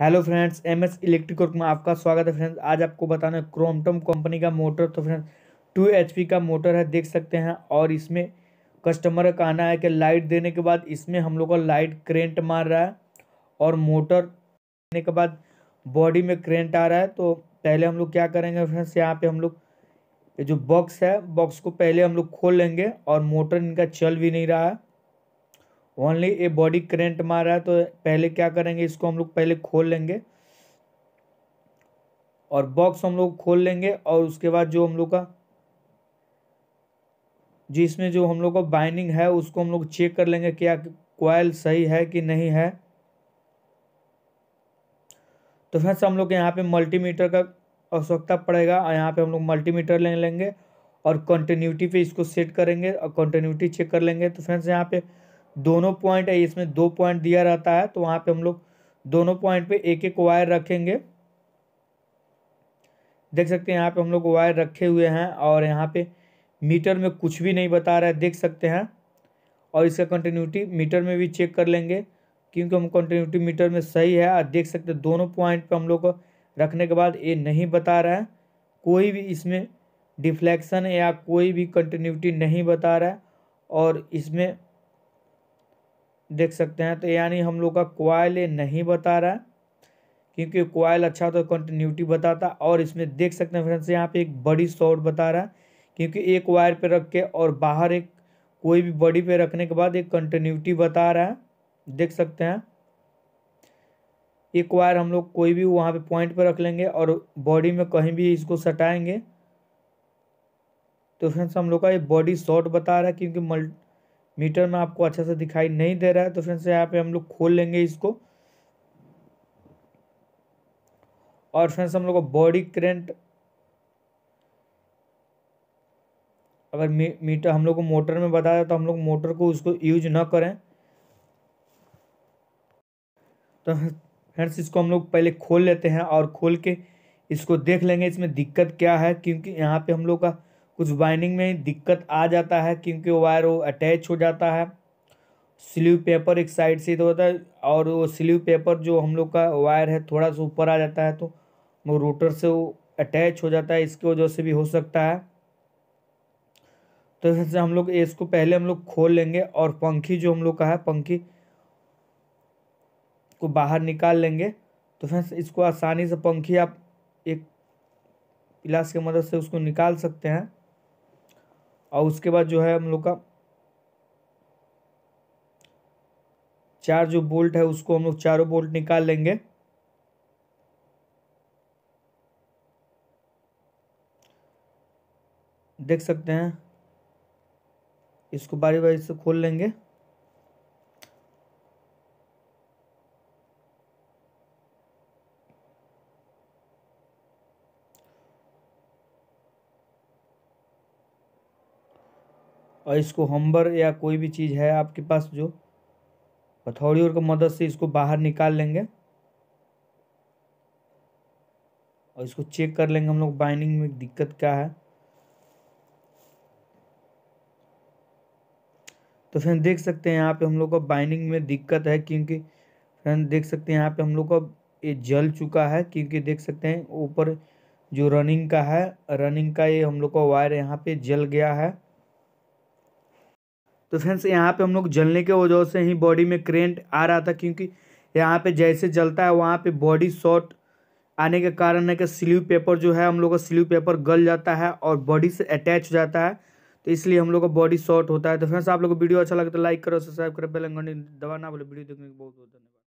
hello friends M S electric work में आपका स्वागत है फ्रेंड्स आज आपको बताना है क्रोमटम कंपनी का मोटर तो फ्रेंड्स टू एच का मोटर है देख सकते हैं और इसमें कस्टमर का कहना है कि लाइट देने के बाद इसमें हम लोग का लाइट करेंट मार रहा है और मोटर देने के बाद बॉडी में करेंट आ रहा है तो पहले हम लोग क्या करेंगे फ्रेंड्स यहाँ पर हम लोग ये जो बॉक्स है बॉक्स को पहले हम लोग खोल लेंगे और मोटर इनका चल भी नहीं रहा है ओनली ये बॉडी करेंट मार रहा है तो पहले क्या करेंगे इसको हम लोग पहले खोल लेंगे और बॉक्स हम लोग खोल लेंगे और उसके बाद जो हम लोग का जिसमें जो हम लोग का बाइनिंग है उसको हम लोग चेक कर लेंगे क्या क्वाइल सही है कि नहीं है तो फिर हम लोग यहाँ पे मल्टीमीटर का आवश्यकता पड़ेगा और यहाँ पे हम लोग मल्टीमीटर ले लेंगे और कंटिन्यूटी पे इसको सेट करेंगे और कंटिन्यूटी चेक कर लेंगे तो फ्रेंड्स यहाँ पे दोनों पॉइंट है इसमें दो पॉइंट दिया रहता है तो वहाँ पे हम लोग दोनों पॉइंट पे एक एक वायर रखेंगे देख सकते हैं यहाँ पे हम लोग वायर रखे हुए हैं और यहाँ पे मीटर में कुछ भी नहीं बता रहा है देख सकते हैं और इसका कंटिन्यूटी मीटर में भी चेक कर लेंगे क्योंकि हम कंटिन्यूटी मीटर में सही है और देख सकते हैं दोनों पॉइंट पे हम लोग रखने के बाद ये नहीं बता रहा है कोई भी इसमें डिफ्लेक्शन या कोई भी कंटिन्यूटी नहीं बता रहा है और इसमें देख सकते हैं तो यानी हम लोग का क्वाइल नहीं बता रहा क्योंकि क्वाइल अच्छा होता तो कंटिन्यूटी बताता और इसमें देख सकते हैं फ्रेंड्स यहाँ पे एक बड़ी शॉर्ट बता रहा क्योंकि एक वायर पे रख के और बाहर एक कोई भी बॉडी पे रखने के बाद एक कंटिन्यूटी बता रहा है देख सकते हैं एक वायर हम लोग कोई भी वहाँ पे पॉइंट पे रख लेंगे और बॉडी में कहीं भी इसको सटाएंगे तो फ्रेंड्स हम लोग का ये बॉडी शॉर्ट बता रहा है क्योंकि मल्टी मीटर में आपको अच्छा से दिखाई नहीं दे रहा है तो फ्रेंड्स यहाँ पे हम लोग खोल लेंगे इसको और फ्रेंड्स हम लोग का बॉडी करेंट अगर मी, मीटर हम लोग को मोटर में बता दें तो हम लोग मोटर को उसको यूज ना करें तो फ्रेंड्स इसको हम लोग पहले खोल लेते हैं और खोल के इसको देख लेंगे इसमें दिक्कत क्या है क्योंकि यहाँ पे हम लोग का कुछ बाइंडिंग में दिक्कत आ जाता है क्योंकि वायर वो अटैच हो जाता है स्लीव पेपर एक साइड से तो होता है और वो स्लीव पेपर जो हम लोग का वायर है थोड़ा सा ऊपर आ जाता है तो वो रोटर से वो अटैच हो जाता है इसकी वजह से भी हो सकता है तो जैसे हम लोग इसको पहले हम लोग खोल लेंगे और पंखी जो हम लोग का है पंखी को बाहर निकाल लेंगे तो फिर इसको आसानी से पंखी आप एक प्लास की मदद से उसको निकाल सकते हैं और उसके बाद जो है हम लोग का चार जो बोल्ट है उसको हम लोग चारों बोल्ट निकाल लेंगे देख सकते हैं इसको बारी बारी से खोल लेंगे और इसको हम्बर या कोई भी चीज़ है आपके पास जो हथौड़ी और की मदद से इसको बाहर निकाल लेंगे और इसको चेक कर लेंगे हम लोग बाइंडिंग में दिक्कत क्या है तो फ्रेंड देख सकते हैं यहाँ पे हम लोग का बाइंडिंग में दिक्कत है क्योंकि फ्रेंड देख सकते हैं यहाँ पे हम लोग का ये जल चुका है क्योंकि देख सकते हैं ऊपर जो रनिंग का है रनिंग का ये हम लोग का वायर यहाँ पे जल गया है तो फ्रेंड्स यहाँ पे हम लोग जलने के वजह से ही बॉडी में करेंट आ रहा था क्योंकि यहाँ पे जैसे जलता है वहाँ पे बॉडी शॉर्ट आने के कारण है कि स्लीव पेपर जो है हम लोग का स्लीव पेपर गल जाता है और बॉडी से अटैच हो जाता है तो इसलिए हम लोग का बॉडी शॉर्ट होता है तो फ्रेंड्स आप लोग को वीडियो अच्छा लगे तो लाइक करो सब्सक्राइब करो बेल आइकन दबाना बोले वीडियो देखने के बहुत बहुत धन्यवाद